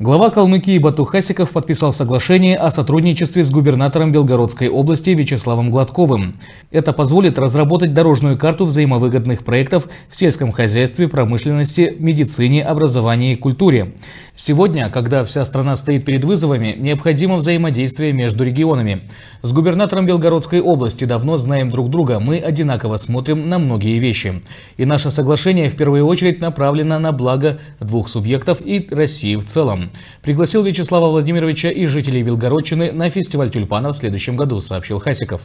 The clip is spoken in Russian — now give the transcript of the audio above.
Глава Калмыкии Батухасиков подписал соглашение о сотрудничестве с губернатором Белгородской области Вячеславом Гладковым. Это позволит разработать дорожную карту взаимовыгодных проектов в сельском хозяйстве, промышленности, медицине, образовании и культуре. Сегодня, когда вся страна стоит перед вызовами, необходимо взаимодействие между регионами. С губернатором Белгородской области давно знаем друг друга, мы одинаково смотрим на многие вещи. И наше соглашение в первую очередь направлено на благо двух субъектов и России в целом. Пригласил Вячеслава Владимировича и жителей Белгородчины на фестиваль тюльпанов в следующем году, сообщил Хасиков.